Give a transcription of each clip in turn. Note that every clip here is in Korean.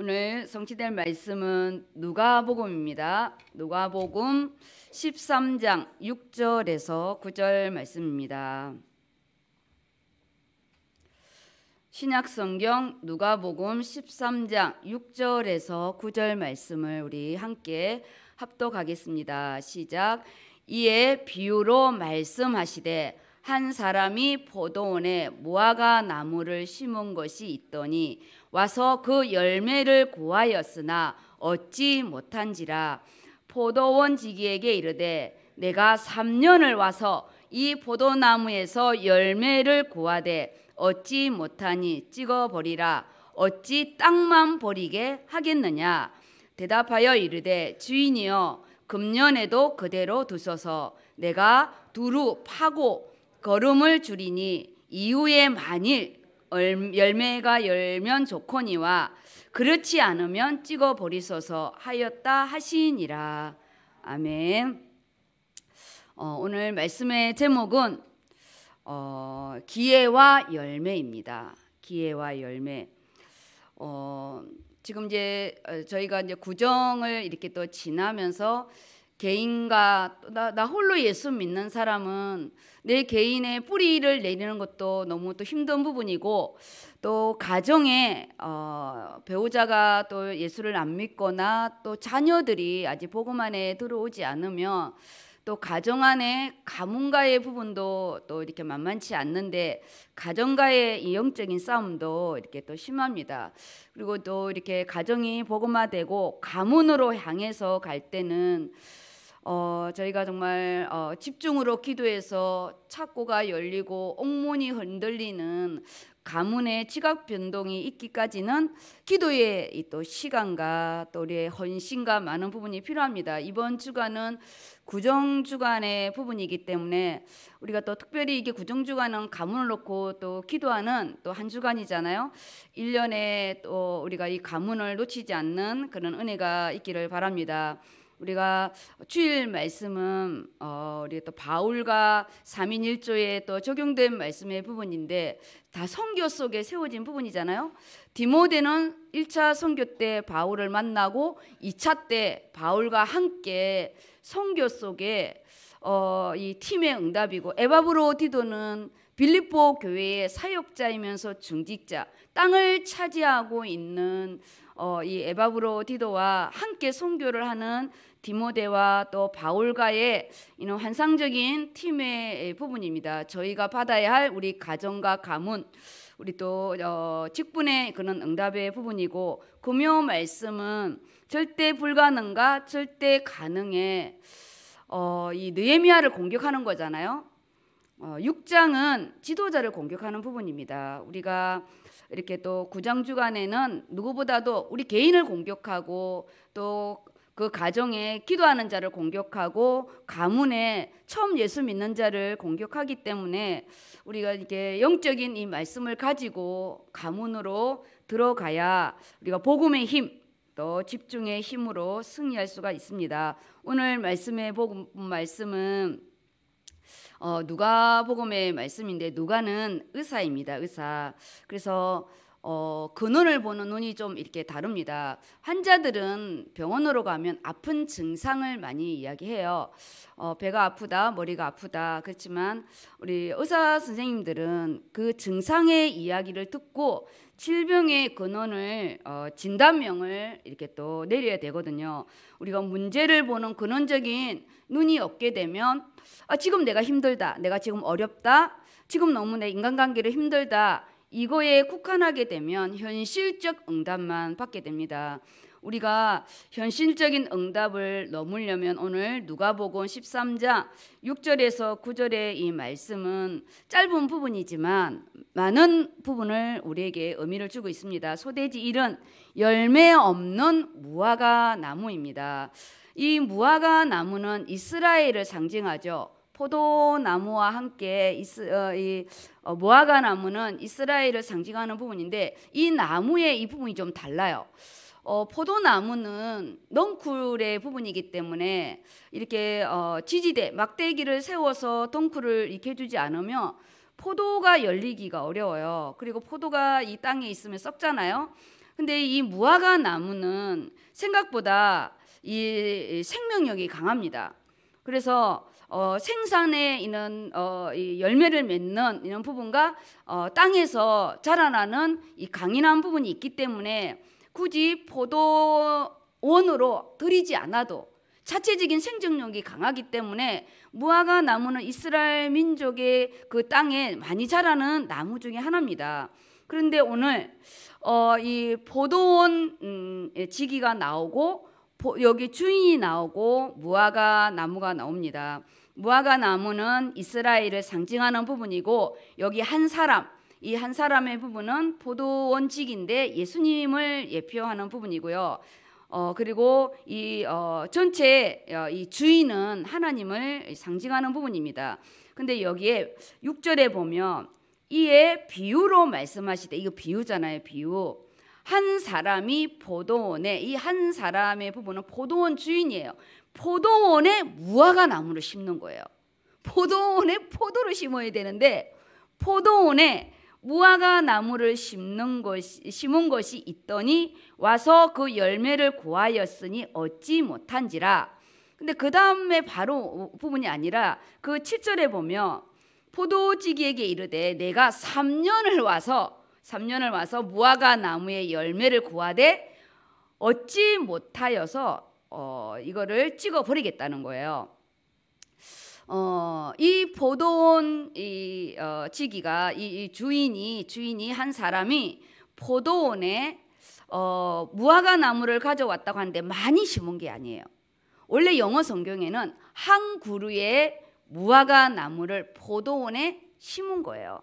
오늘 성취될 말씀은 누가복음입니다. 누가복음 13장 6절에서 9절 말씀입니다. 신약 성경 누가복음 13장 6절에서 9절 말씀을 우리 함께 합독하겠습니다. 시작. 이에 비유로 말씀하시되 한 사람이 포도원에 무화과 나무를 심은 것이 있더니 와서 그 열매를 고하였으나 얻지 못한지라 포도원 지기에게 이르되 내가 3년을 와서 이 포도나무에서 열매를 고하되 얻지 못하니 찍어버리라 어찌 땅만 버리게 하겠느냐 대답하여 이르되 주인이여 금년에도 그대로 두소서 내가 두루 파고 걸음을 줄이니 이후에 만일 열매가 열면 좋거니와 그렇지 않으면 찍어 버리소서 하였다 하시니라. 아멘. 어, 오늘 말씀의 제목은 어, 기회와 열매입니다. 기회와 열매. 어, 지금 이제 어, 저희가 이제 구정을 이렇게 또 지나면서 개인과 나, 나 홀로 예수 믿는 사람은 내 개인의 뿌리를 내리는 것도 너무 또 힘든 부분이고 또 가정에 어, 배우자가 또 예수를 안 믿거나 또 자녀들이 아직 복음 안에 들어오지 않으면 또 가정 안에 가문과의 부분도 또 이렇게 만만치 않는데 가정과의 이 영적인 싸움도 이렇게 또 심합니다. 그리고 또 이렇게 가정이 복음화되고 가문으로 향해서 갈 때는 어, 저희가 정말 어, 집중으로 기도해서 창고가 열리고 옥문이 흔들리는 가문의 지각 변동이 있기까지는 기도의 또 시간과 또 우리의 헌신과 많은 부분이 필요합니다. 이번 주간은 구정 주간의 부분이기 때문에 우리가 또 특별히 이게 구정 주간은 가문을 놓고 또 기도하는 또 한 주간이잖아요. 1년에 또 우리가 이 가문을 놓치지 않는 그런 은혜가 있기를 바랍니다. 우리가 주일 말씀은 어, 우리 또 바울과 삼인일조에또 적용된 말씀의 부분인데 다 성교 속에 세워진 부분이잖아요. 디모데는 1차 성교 때 바울을 만나고 2차 때 바울과 함께 성교 속에 어, 이 팀의 응답이고 에바브로 디도는 빌립보 교회의 사역자이면서 중직자, 땅을 차지하고 있는 어, 이 에바브로 디도와 함께 선교를 하는 디모데와 또 바울과의 이런 환상적인 팀의 부분입니다. 저희가 받아야 할 우리 가정과 가문, 우리 또 어, 직분의 그런 응답의 부분이고 금요 말씀은 절대 불가능과 절대 가능의 어, 이 느헤미야를 공격하는 거잖아요. 어, 6장은 지도자를 공격하는 부분입니다. 우리가 이렇게 또 9장 주간에는 누구보다도 우리 개인을 공격하고 또그 가정에 기도하는 자를 공격하고 가문에 처음 예수 믿는 자를 공격하기 때문에 우리가 이게 영적인 이 말씀을 가지고 가문으로 들어가야 우리가 복음의 힘, 또 집중의 힘으로 승리할 수가 있습니다. 오늘 말씀의 복음 말씀은 어, 누가복음의 말씀인데 누가는 의사입니다. 의사. 그래서 어, 근원을 그 보는 눈이 좀 이렇게 다릅니다. 환자들은 병원으로 가면 아픈 증상을 많이 이야기해요. 어, 배가 아프다, 머리가 아프다. 그렇지만 우리 의사 선생님들은 그 증상의 이야기를 듣고 질병의 근원을 그 어, 진단명을 이렇게 또 내려야 되거든요. 우리가 문제를 보는 근원적인 눈이 없게 되면 아, 지금 내가 힘들다, 내가 지금 어렵다, 지금 너무 내 인간관계를 힘들다 이거에 국한하게 되면 현실적 응답만 받게 됩니다. 우리가 현실적인 응답을 넘으려면 오늘 누가복음 13장 6절에서 9절의 이 말씀은 짧은 부분이지만 많은 부분을 우리에게 의미를 주고 있습니다. 소돼지 일은 열매 없는 무화과 나무입니다. 이 무화과 나무는 이스라엘을 상징하죠. 포도나무와 함께 이스, 어, 이 어, 모아가 나무는 이스라엘을 상징하는 부분인데 이 나무의 이 부분이 좀 달라요. 어, 포도나무는 넝쿨의 부분이기 때문에 이렇게 어, 지지대 막대기를 세워서 덩쿨을 익혀주지 않으면 포도가 열리기가 어려워요. 그리고 포도가 이 땅에 있으면 썩잖아요. 근데 이 무화과 나무는 생각보다 이 생명력이 강합니다. 그래서 어, 생산에 있는 어, 이 열매를 맺는 이런 부분과 어, 땅에서 자라나는 이 강인한 부분이 있기 때문에 굳이 포도원으로 들이지 않아도 자체적인 생존력이 강하기 때문에 무화과 나무는 이스라엘 민족의 그 땅에 많이 자라는 나무 중의 하나입니다. 그런데 오늘 어, 이 포도원 음, 예, 지기가 나오고 여기 주인이 나오고 무화과 나무가 나옵니다. 무화과 나무는 이스라엘을 상징하는 부분이고 여기 한 사람 이 한 사람의 부분은 포도 원칙인데 예수님을 예표하는 부분이고요. 어, 그리고 이 어, 전체 어, 이 주인은 하나님을 상징하는 부분입니다. 근데 여기에 6절에 보면 이에 비유로 말씀하시되 이거 비유잖아요, 비유. 한 사람이 포도원에이 한 사람의 부분은 포도원 주인이에요. 포도원에 무화과 나무를 심는 거예요. 포도원에 포도를 심어야 되는데 포도원에 무화과 나무를 심는 것이 심은 것이 있더니 와서 그 열매를 고하였으니 얻지 못한지라. 근데 그 다음에 바로 부분이 아니라 그 7절에 보면 포도지기에게 이르되 내가 3년을 와서 3년을 와서 무화과 나무의 열매를 구하되 얻지 못하여서 어, 이거를 찍어 버리겠다는 거예요. 어, 이 보도원 이 어, 지기가 이, 이, 주인이 주인이 한 사람이 보도원에 어, 무화과 나무를 가져왔다고 하는데 많이 심은 게 아니에요. 원래 영어 성경에는 한 그루의 무화과 나무를 보도원에 심은 거예요.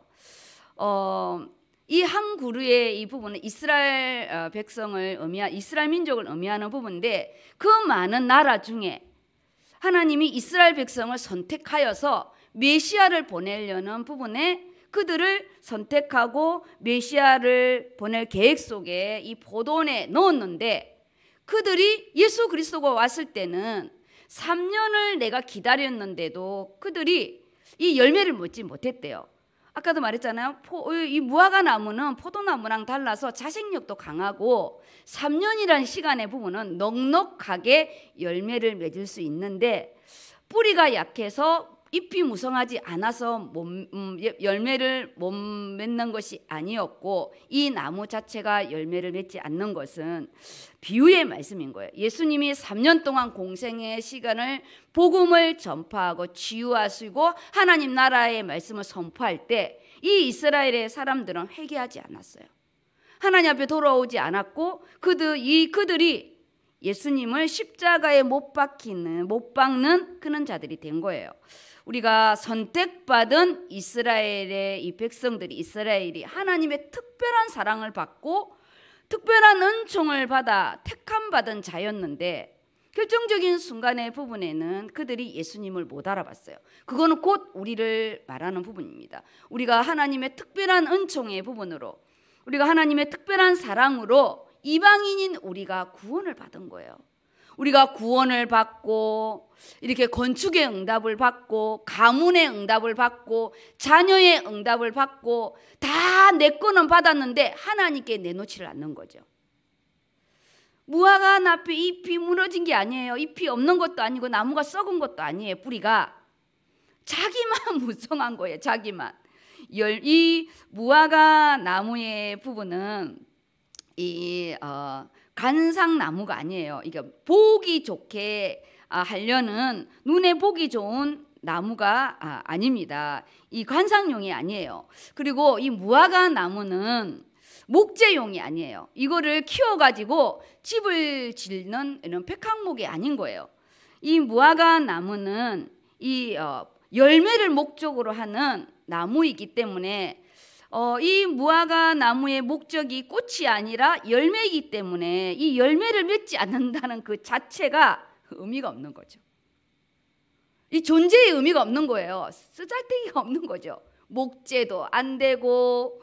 어, 이한구루의이 부분은 이스라엘 어, 백성을 의미한 이스라엘 민족을 의미하는 부분인데 그 많은 나라 중에 하나님이 이스라엘 백성을 선택하여서 메시아를 보내려는 부분에 그들을 선택하고 메시아를 보낼 계획 속에 이 보돈에 넣었는데 그들이 예수 그리스도가 왔을 때는 3년을 내가 기다렸는데도 그들이 이 열매를 맺지 못했대요. 아까도 말했잖아요. 포, 어, 이 무화과 나무는 포도나무랑 달라서 자생력도 강하고 3년이라는 시간의 부분은 넉넉하게 열매를 맺을 수 있는데 뿌리가 약해서 잎이 무성하지 않아서 몸, 음, 예, 열매를 못 맺는 것이 아니었고 이 나무 자체가 열매를 맺지 않는 것은 비유의 말씀인 거예요. 예수님이 3년 동안 공생의 시간을 복음을 전파하고 치유하시고 하나님 나라의 말씀을 선포할 때 이 이스라엘의 사람들은 회개하지 않았어요. 하나님 앞에 돌아오지 않았고 그들 이 그들이 예수님을 십자가에 못 박히는 못 박는 그런 자들이 된 거예요. 우리가 선택받은 이스라엘의 이 백성들이 이스라엘이 하나님의 특별한 사랑을 받고 특별한 은총을 받아 택함 받은 자였는데 결정적인 순간의 부분에는 그들이 예수님을 못 알아봤어요. 그거는 곧 우리를 말하는 부분입니다. 우리가 하나님의 특별한 은총의 부분으로 우리가 하나님의 특별한 사랑으로 이방인인 우리가 구원을 받은 거예요. 우리가 구원을 받고 이렇게 건축의 응답을 받고 가문의 응답을 받고 자녀의 응답을 받고 다 내 거는 받았는데 하나님께 내놓지를 않는 거죠. 무화과 잎이 잎이 무너진 게 아니에요. 잎이 없는 것도 아니고 나무가 썩은 것도 아니에요. 뿌리가 자기만 무성한 거예요. 자기만. 이 무화과 나무의 부분은 이 어, 간상나무가 아니에요. 이게 보기 좋게 아, 하려는 눈에 보기 좋은 나무가 아, 닙니다이 관상용이 아니에요. 그리고 이 무화과 나무는 목재용이 아니에요. 이거를 키워가지고 집을 짓는 이런 백항목이 아닌 거예요. 이 무화과 나무는 이 어, 열매를 목적으로 하는 나무이기 때문에 어, 이 무화과 나무의 목적이 꽃이 아니라 열매이기 때문에 이 열매를 맺지 않는다는 그 자체가 의미가 없는 거죠. 이 존재의 의미가 없는 거예요. 쓰잘데기가 없는 거죠. 목재도 안 되고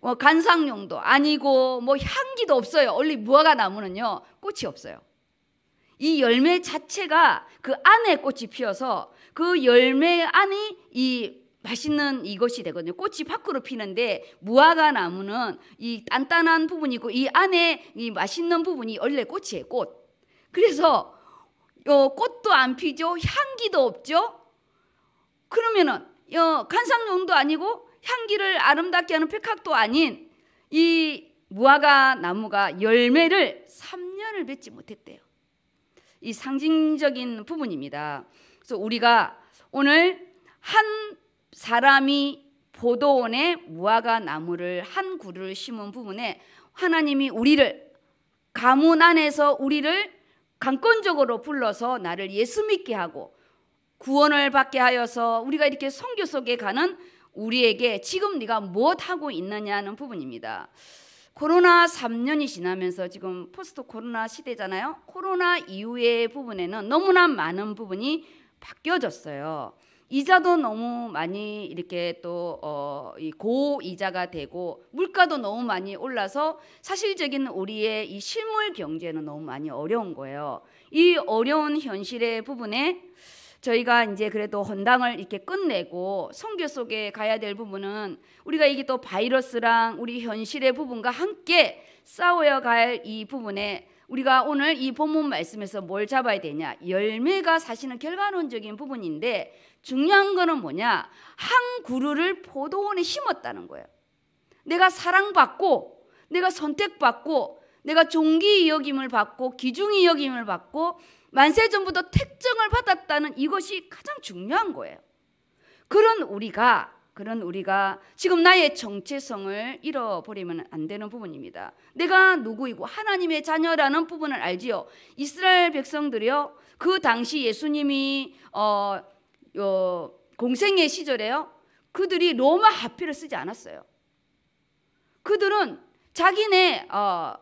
뭐 간상용도 아니고 뭐 향기도 없어요. 원래 무화과 나무는요 꽃이 없어요. 이 열매 자체가 그 안에 꽃이 피어서 그 열매 안이 이 맛있는 이것이 되거든요. 꽃이 밖으로 피는데 무화과 나무는 이 단단한 부분이 있고 이 안에 이 맛있는 부분이 원래 꽃이에요. 꽃. 그래서 요 어, 꽃도 안 피죠. 향기도 없죠. 그러면은 요 어, 간상용도 아니고 향기를 아름답게 하는 백학도 아닌 이 무화과 나무가 열매를 3년을 맺지 못했대요. 이 상징적인 부분입니다. 그래서 우리가 오늘 한 사람이 보도원에 무화과 나무를 한 그루를 심은 부분에 하나님이 우리를 가문 안에서 우리를 강권적으로 불러서 나를 예수 믿게 하고 구원을 받게 하여서 우리가 이렇게 성교 속에 가는 우리에게 지금 네가 무엇 하고 있느냐는 부분입니다. 코로나 3년이 지나면서 지금 포스트 코로나 시대잖아요. 코로나 이후의 부분에는 너무나 많은 부분이 바뀌어졌어요. 이자도 너무 많이 이렇게 또 어, 이 고이자가 되고 물가도 너무 많이 올라서 사실적인 우리의 이 실물 경제는 너무 많이 어려운 거예요. 이 어려운 현실의 부분에 저희가 이제 그래도 헌당을 이렇게 끝내고 성교 속에 가야 될 부분은 우리가 이게 또 바이러스랑 우리 현실의 부분과 함께 싸워야 갈 이 부분에 우리가 오늘 이 본문 말씀에서 뭘 잡아야 되냐? 열매가 사실은 결과론적인 부분인데 중요한 거는 뭐냐? 한 그루를 포도원에 심었다는 거예요. 내가 사랑받고, 내가 선택받고, 내가 종기 여김을 받고, 기중이 여김을 받고, 만세 전부터 택정을 받았다는 이것이 가장 중요한 거예요. 그런 우리가 그런 우리가 지금 나의 정체성을 잃어버리면 안 되는 부분입니다. 내가 누구이고 하나님의 자녀라는 부분을 알지요. 이스라엘 백성들이요. 그 당시 예수님이 어 어, 공생의 시절에요. 그들이 로마 화폐를 쓰지 않았어요. 그들은 자기네 어,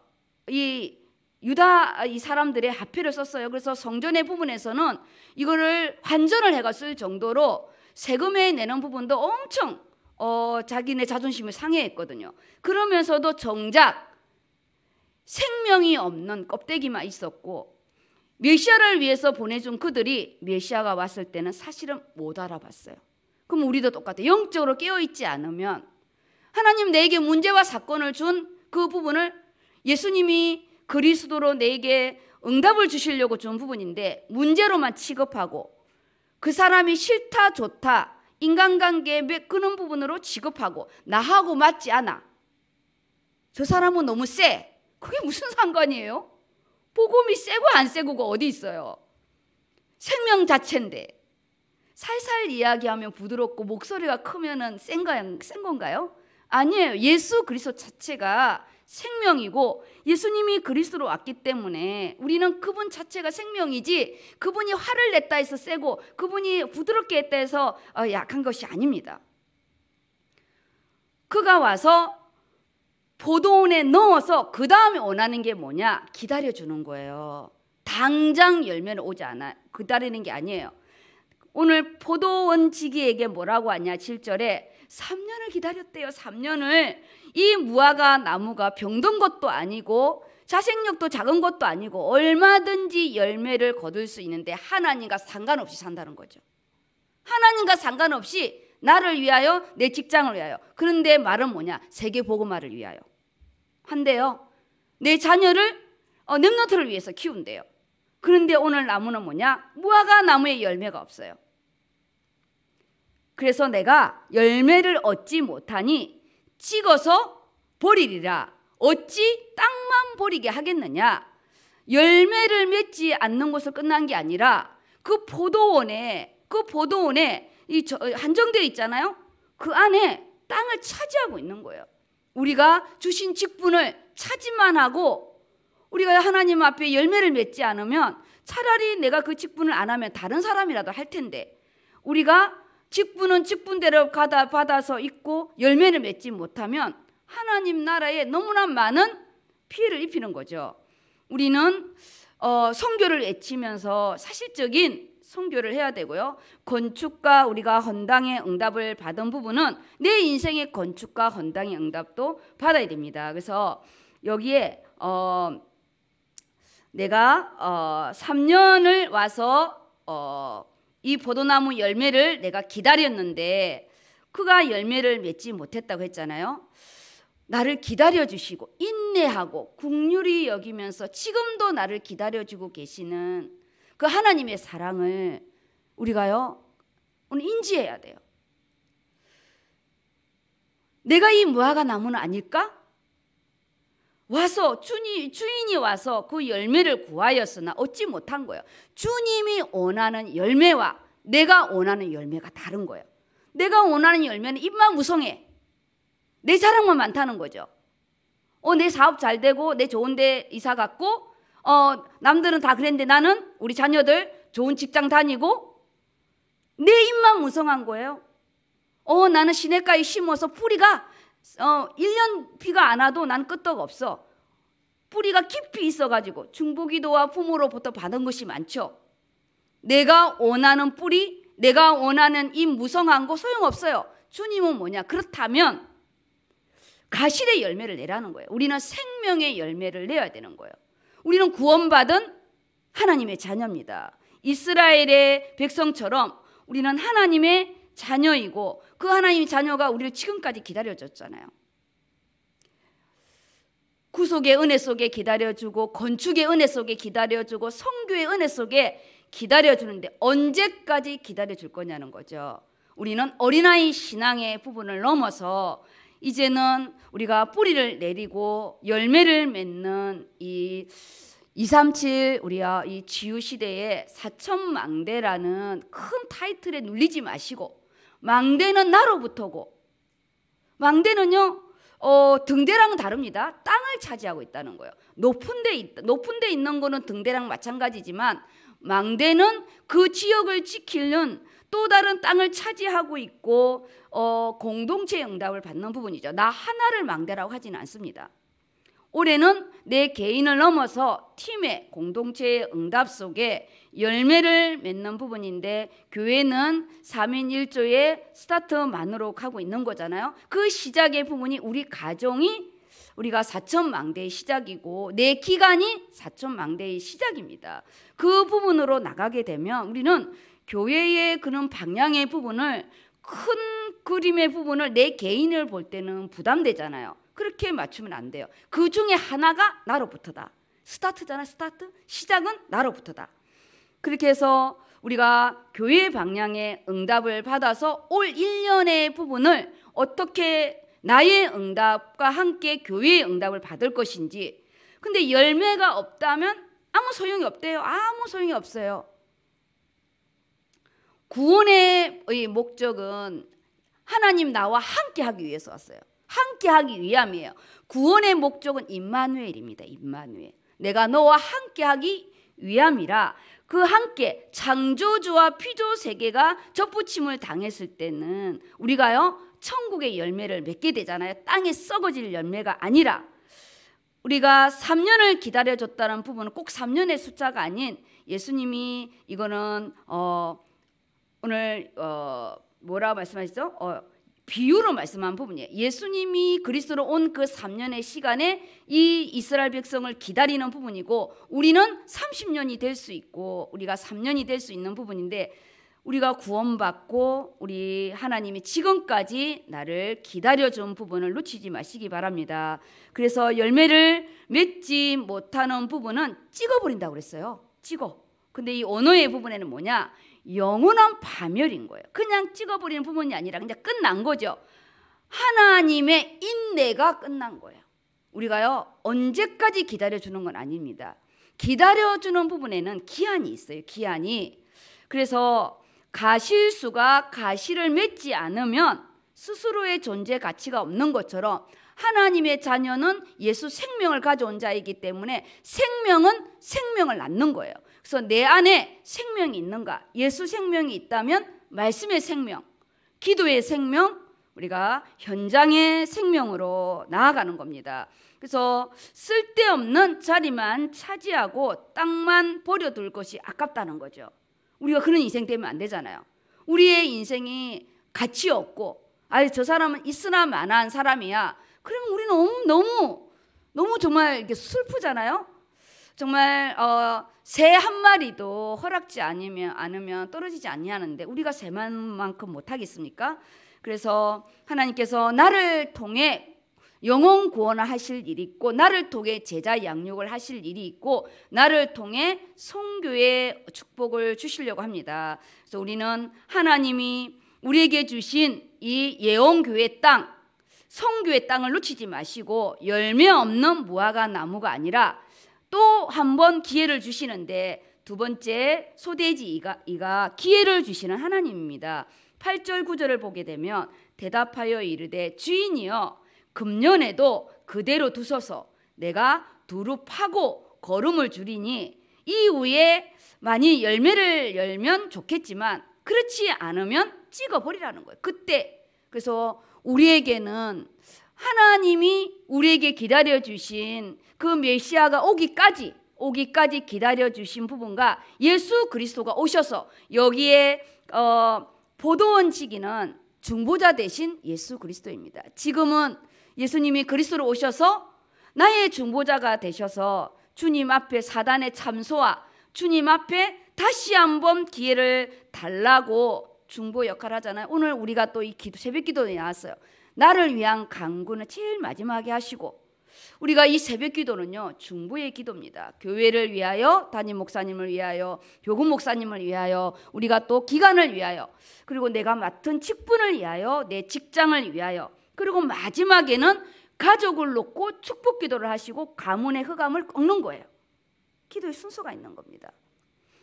이 유다 아, 이 사람들의 화폐를 썼어요. 그래서 성전의 부분에서는 이거를 환전을 해갔을 정도로 세금에 내는 부분도 엄청 어, 자기네 자존심을 상해했거든요. 그러면서도 정작 생명이 없는 껍데기만 있었고 메시아를 위해서 보내준 그들이 메시아가 왔을 때는 사실은 못 알아봤어요. 그럼 우리도 똑같아. 영적으로 깨어있지 않으면 하나님 내게 문제와 사건을 준 그 부분을 예수님이 그리스도로 내게 응답을 주시려고 준 부분인데 문제로만 취급하고 그 사람이 싫다 좋다 인간관계에 끄는 부분으로 취급하고 나하고 맞지 않아. 저 사람은 너무 쎄. 그게 무슨 상관이에요? 복음이 세고 안 세고가 어디 있어요? 생명 자체인데 살살 이야기하면 부드럽고 목소리가 크면은 센 건가요? 아니에요. 예수 그리스도 자체가 생명이고 예수님이 그리스도로 왔기 때문에 우리는 그분 자체가 생명이지 그분이 화를 냈다 해서 세고 그분이 부드럽게 했다 해서 어, 약한 것이 아닙니다. 그가 와서 보도원에 넣어서 그 다음에 원하는 게 뭐냐? 기다려주는 거예요. 당장 열면 오지 않아요. 기다리는 게 아니에요. 오늘 포도원 지기에게 뭐라고 하냐? 7절에 3년을 기다렸대요. 3년을. 이 무화과 나무가 병든 것도 아니고 자생력도 작은 것도 아니고 얼마든지 열매를 거둘 수 있는데 하나님과 상관없이 산다는 거죠. 하나님과 상관없이 나를 위하여, 내 직장을 위하여. 그런데 말은 뭐냐? 세계 보고말을 위하여. 한데요. 내 자녀를 어, 렘노트를 위해서 키운대요. 그런데 오늘 나무는 뭐냐? 무화과 나무에 열매가 없어요. 그래서 내가 열매를 얻지 못하니 찍어서 버리리라. 어찌 땅만 버리게 하겠느냐? 열매를 맺지 않는 것을 끝난 게 아니라 그 포도원에 그 포도원에 이 어, 한정되어 있잖아요. 그 안에 땅을 차지하고 있는 거예요. 우리가 주신 직분을 차지만 하고 우리가 하나님 앞에 열매를 맺지 않으면 차라리 내가 그 직분을 안 하면 다른 사람이라도 할 텐데 우리가 직분은 직분대로 받아 받아서 있고 열매를 맺지 못하면 하나님 나라에 너무나 많은 피해를 입히는 거죠. 우리는 어, 성교를 외치면서 사실적인 선교를 해야 되고요. 건축과 우리가 헌당의 응답을 받은 부분은 내 인생의 건축과 헌당의 응답도 받아야 됩니다. 그래서 여기에 어 내가 어 3년을 와서 어이 보도나무 열매를 내가 기다렸는데 그가 열매를 맺지 못했다고 했잖아요. 나를 기다려주시고 인내하고 국률이 여기면서 지금도 나를 기다려주고 계시는 그 하나님의 사랑을 우리가요, 오늘 인지해야 돼요. 내가 이 무화과 나무는 아닐까? 와서 주니, 주인이 와서 그 열매를 구하였으나 얻지 못한 거예요. 주님이 원하는 열매와 내가 원하는 열매가 다른 거예요. 내가 원하는 열매는 입만 무성해. 내 자랑만 많다는 거죠. 어, 내 사업 잘 되고 내 좋은 데 이사 갔고 어, 남들은 다 그랬는데 나는 우리 자녀들 좋은 직장 다니고 내 입만 무성한 거예요. 어, 나는 시냇가에 심어서 뿌리가 어, 1년 비가 안 와도 난 끄떡 없어. 뿌리가 깊이 있어가지고 중보기도와 부모로부터 받은 것이 많죠. 내가 원하는 뿌리, 내가 원하는 이 무성한 거 소용없어요. 주님은 뭐냐? 그렇다면 가실의 열매를 내라는 거예요. 우리는 생명의 열매를 내야 되는 거예요. 우리는 구원받은 하나님의 자녀입니다. 이스라엘의 백성처럼 우리는 하나님의 자녀이고 그 하나님의 자녀가 우리를 지금까지 기다려줬잖아요. 구속의 은혜 속에 기다려주고 건축의 은혜 속에 기다려주고 성교의 은혜 속에 기다려주는데 언제까지 기다려줄 거냐는 거죠. 우리는 어린아이 신앙의 부분을 넘어서 이제는 우리가 뿌리를 내리고 열매를 맺는 이 237 우리가 이 지유 시대에 사천망대라는 큰 타이틀에 눌리지 마시고 망대는 나로부터고 망대는요 어, 등대랑은 다릅니다. 땅을 차지하고 있다는 거예요. 높은 데 있, 높은 데 있는 거는 등대랑 마찬가지지만 망대는 그 지역을 지키는 또 다른 땅을 차지하고 있고 어, 공동체 응답을 받는 부분이죠. 나 하나를 망대라고 하지는 않습니다. 올해는 내 개인을 넘어서 팀의 공동체의 응답 속에 열매를 맺는 부분인데 교회는 3인 1조의 스타트만으로 가고 있는 거잖아요. 그 시작의 부분이 우리 가정이 우리가 사천 망대의 시작이고 내 기간이 사천 망대의 시작입니다. 그 부분으로 나가게 되면 우리는 교회의 그런 방향의 부분을 큰 그림의 부분을 내 개인을 볼 때는 부담되잖아요. 그렇게 맞추면 안 돼요. 그 중에 하나가 나로부터다. 스타트잖아, 스타트. 시작은 나로부터다. 그렇게 해서 우리가 교회 방향의 응답을 받아서 올 1년의 부분을 어떻게 나의 응답과 함께 교회의 응답을 받을 것인지. 근데 열매가 없다면 아무 소용이 없대요. 아무 소용이 없어요. 구원의 목적은 하나님 나와 함께 하기 위해서 왔어요. 함께 하기 위함이에요. 구원의 목적은 임마누엘입니다. 임마누엘. 내가 너와 함께 하기 위함이라 그 함께 창조주와 피조 세계가 접붙임을 당했을 때는 우리가요 천국의 열매를 맺게 되잖아요. 땅에 썩어질 열매가 아니라 우리가 3년을 기다려줬다는 부분은 꼭 3년의 숫자가 아닌 예수님이 이거는 어 오늘 어 뭐라고 말씀하시죠? 어 비유로 말씀한 부분이에요. 예수님이 그리스도로 온 그 3년의 시간에 이 이스라엘 백성을 기다리는 부분이고 우리는 30년이 될 수 있고 우리가 3년이 될 수 있는 부분인데 우리가 구원받고 우리 하나님이 지금까지 나를 기다려준 부분을 놓치지 마시기 바랍니다. 그래서 열매를 맺지 못하는 부분은 찍어버린다고 그랬어요. 찍어. 근데 이 언어의 부분에는 뭐냐? 영원한 파멸인 거예요. 그냥 찍어버리는 부분이 아니라 그냥 끝난 거죠. 하나님의 인내가 끝난 거예요. 우리가요, 언제까지 기다려주는 건 아닙니다. 기다려주는 부분에는 기한이 있어요. 기한이. 그래서 가실수가 가실을 맺지 않으면 스스로의 존재 가치가 없는 것처럼 하나님의 자녀는 예수 생명을 가져온 자이기 때문에 생명은 생명을 낳는 거예요. 그래서 내 안에 생명이 있는가? 예수 생명이 있다면 말씀의 생명, 기도의 생명, 우리가 현장의 생명으로 나아가는 겁니다. 그래서 쓸데없는 자리만 차지하고 땅만 버려둘 것이 아깝다는 거죠. 우리가 그런 인생 되면 안 되잖아요. 우리의 인생이 가치 없고 아저 사람은 있으나 마한 사람이야. 그러면 우리 너무 너무 너무 정말 이렇게 슬프잖아요. 정말 어, 새 한 마리도 허락지 아니면 않으면 떨어지지 않냐는데 우리가 새만큼 못 하겠습니까? 그래서 하나님께서 나를 통해 영혼 구원을 하실 일이 있고 나를 통해 제자 양육을 하실 일이 있고 나를 통해 성교의 축복을 주시려고 합니다. 그래서 우리는 하나님이 우리에게 주신 이 예언교회 땅, 성교의 땅을 놓치지 마시고 열매 없는 무화과 나무가 아니라 또 한 번 기회를 주시는데 두 번째 소돼지 이가, 이가 기회를 주시는 하나님입니다. 8절 9절을 보게 되면 대답하여 이르되 주인이여 금년에도 그대로 두소서 내가 두루 파고 거름을 줄이니 이후에 많이 열매를 열면 좋겠지만 그렇지 않으면 찍어버리라는 거예요. 그때 그래서 우리에게는 하나님이 우리에게 기다려 주신 그 메시아가 오기까지 오기까지 기다려 주신 부분과 예수 그리스도가 오셔서 여기에 어, 보도원 치기는 중보자 대신 예수 그리스도입니다. 지금은 예수님이 그리스도로 오셔서 나의 중보자가 되셔서 주님 앞에 사단의 참소와 주님 앞에 다시 한번 기회를 달라고 중보 역할을 하잖아요. 오늘 우리가 또 이 기도 새벽 기도에 나왔어요. 나를 위한 강구는 제일 마지막에 하시고 우리가 이 새벽 기도는요 중보의 기도입니다. 교회를 위하여 담임 목사님을 위하여 교구 목사님을 위하여 우리가 또 기간을 위하여 그리고 내가 맡은 직분을 위하여 내 직장을 위하여 그리고 마지막에는 가족을 놓고 축복 기도를 하시고 가문의 흑암을 꺾는 거예요. 기도의 순서가 있는 겁니다.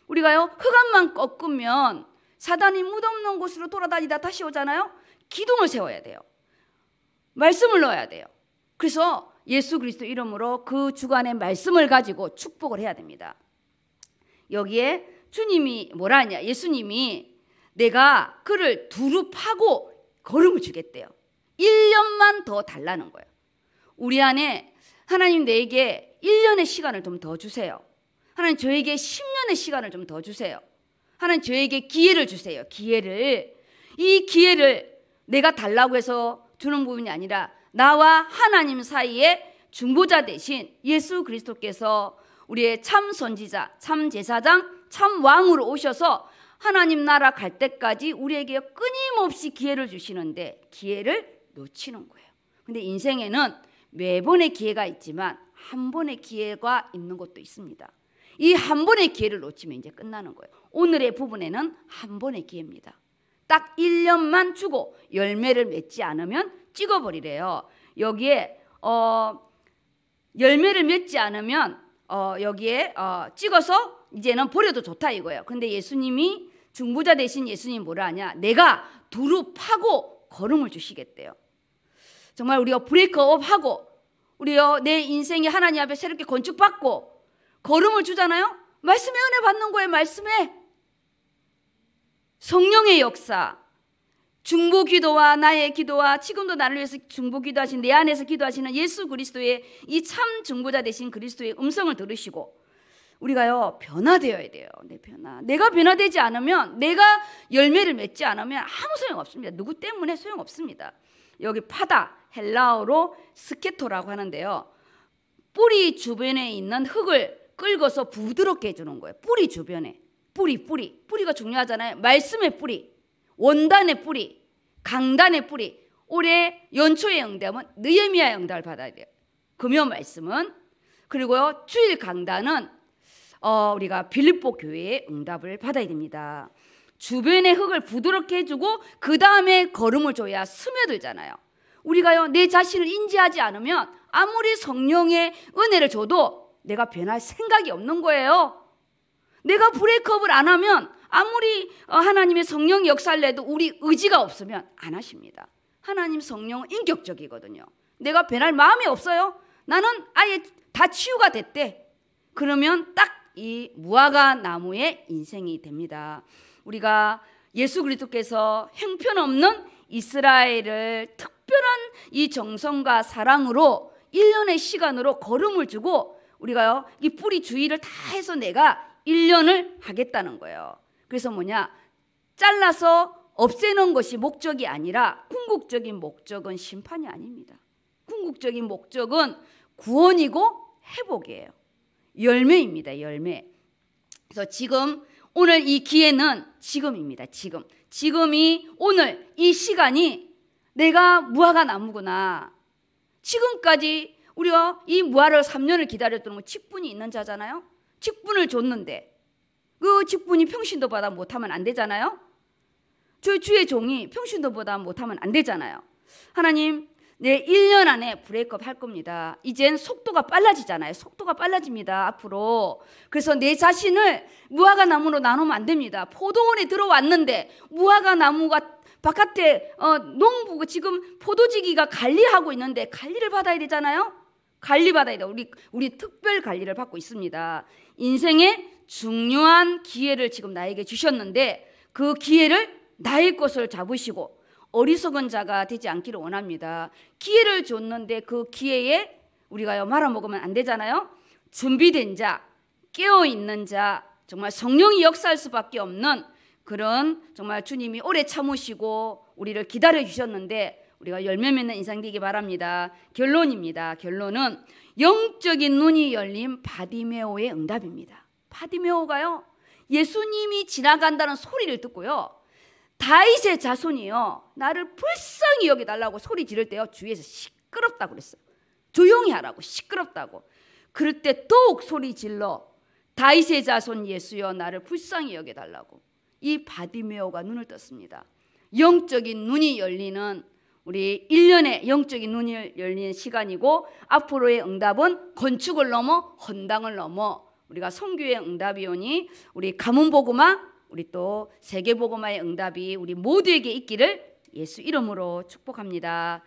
우리가요, 흑암만 꺾으면 사단이 무덤는 곳으로 돌아다니다 다시 오잖아요? 기둥을 세워야 돼요. 말씀을 넣어야 돼요. 그래서 예수 그리스도 이름으로 그 주간의 말씀을 가지고 축복을 해야 됩니다. 여기에 주님이 뭐라 하냐? 예수님이 내가 그를 두루 파고 걸음을 주겠대요. 1년만 더 달라는 거예요. 우리 안에 하나님 내게 1년의 시간을 좀 더 주세요. 하나님 저에게 10년의 시간을 좀 더 주세요. 하나님 저에게 기회를 주세요. 기회를. 이 기회를 내가 달라고 해서 주는 부분이 아니라 나와 하나님 사이에 중보자 대신 예수 그리스도께서 우리의 참 선지자, 참 제사장, 참 왕으로 오셔서 하나님 나라 갈 때까지 우리에게 끊임없이 기회를 주시는데 기회를 놓치는 거예요. 근데 인생에는 매번의 기회가 있지만 한 번의 기회가 있는 것도 있습니다. 이 한 번의 기회를 놓치면 이제 끝나는 거예요. 오늘의 부분에는 한 번의 기회입니다. 딱 1년만 주고 열매를 맺지 않으면 찍어버리래요. 여기에 어, 열매를 맺지 않으면 어, 여기에 어, 찍어서 이제는 버려도 좋다 이거예요. 근데 예수님이 중보자 대신 예수님 뭐라 하냐? 내가 두루 파고 걸음을 주시겠대요. 정말 우리가 브레이크업 하고 우리요 내 인생이 하나님 앞에 새롭게 건축받고 걸음을 주잖아요. 말씀에 은혜 받는 거예요. 말씀에 성령의 역사 중보 기도와 나의 기도와 지금도 나를 위해서 중보 기도하신 내 안에서 기도하시는 예수 그리스도의 이 참 중보자 되신 그리스도의 음성을 들으시고 우리가요 변화되어야 돼요 내 변화 내가 변화되지 않으면 내가 열매를 맺지 않으면 아무 소용 없습니다 누구 때문에 소용 없습니다 여기 파다 헬라어로 스케토라고 하는데요. 뿌리 주변에 있는 흙을 끌고서 부드럽게 해주는 거예요. 뿌리 주변에. 뿌리, 뿌리. 뿌리가 중요하잖아요. 말씀의 뿌리, 원단의 뿌리, 강단의 뿌리. 올해 연초의 영담은 느헤미야 영담을 받아야 돼요. 금요 말씀은 그리고요 주일 강단은 어, 우리가 빌립보 교회의 응답을 받아야 됩니다. 주변의 흙을 부드럽게 해주고 그 다음에 걸음을 줘야 스며들잖아요. 우리가요, 내 자신을 인지하지 않으면 아무리 성령의 은혜를 줘도 내가 변할 생각이 없는 거예요. 내가 브레이크업을 안 하면 아무리 어, 하나님의 성령 역사를 내도 우리 의지가 없으면 안 하십니다. 하나님 성령은 인격적이거든요. 내가 변할 마음이 없어요. 나는 아예 다 치유가 됐대. 그러면 딱 이 무화과 나무의 인생이 됩니다. 우리가 예수 그리스도께서 형편없는 이스라엘을 특이 정성과 사랑으로 1년의 시간으로 걸음을 주고 우리가요, 이 뿌리 주의를 다 해서 내가 1년을 하겠다는 거예요. 그래서 뭐냐? 잘라서 없애는 것이 목적이 아니라 궁극적인 목적은 심판이 아닙니다. 궁극적인 목적은 구원이고 회복이에요. 열매입니다. 열매. 그래서 지금 오늘 이 기회는 지금입니다. 지금. 지금이 오늘 이 시간이 내가 무화과 나무구나. 지금까지 우리가 이 무화를 3년을 기다렸던 직분이 있는 자잖아요. 직분을 줬는데 그 직분이 평신도 받아 못하면 안 되잖아요. 저 주의 종이 평신도 보다 못하면 안 되잖아요. 하나님, 내 1년 안에 브레이크업 할 겁니다. 이젠 속도가 빨라지잖아요. 속도가 빨라집니다. 앞으로. 그래서 내 자신을 무화과 나무로 나누면 안 됩니다. 포도원에 들어왔는데 무화과 나무가 바깥에 어, 농부 지금 포도지기가 관리하고 있는데 관리를 받아야 되잖아요. 관리 받아야 돼. 우리 우리 특별 관리를 받고 있습니다. 인생의 중요한 기회를 지금 나에게 주셨는데 그 기회를 나의 것을 잡으시고 어리석은 자가 되지 않기를 원합니다. 기회를 줬는데 그 기회에 우리가요 말아먹으면 안 되잖아요. 준비된 자, 깨어 있는 자, 정말 성령이 역사할 수밖에 없는 그런 정말 주님이 오래 참으시고 우리를 기다려 주셨는데 우리가 열매맺는 인상 되기 바랍니다. 결론입니다. 결론은 영적인 눈이 열린 바디메오의 응답입니다. 바디메오가요. 예수님이 지나간다는 소리를 듣고요. 다윗의 자손이요. 나를 불쌍히 여기 달라고 소리 지를 때요. 주위에서 시끄럽다고 그랬어요. 조용히 하라고 시끄럽다고. 그럴 때 더욱 소리 질러 다윗의 자손 예수여 나를 불쌍히 여겨 달라고. 이 바디메오가 눈을 떴습니다. 영적인 눈이 열리는 우리 1년의 영적인 눈이 열리는 시간이고 앞으로의 응답은 건축을 넘어 헌당을 넘어 우리가 성교의 응답이 오니 우리 가문 복음화 우리 또 세계 복음화의 응답이 우리 모두에게 있기를 예수 이름으로 축복합니다.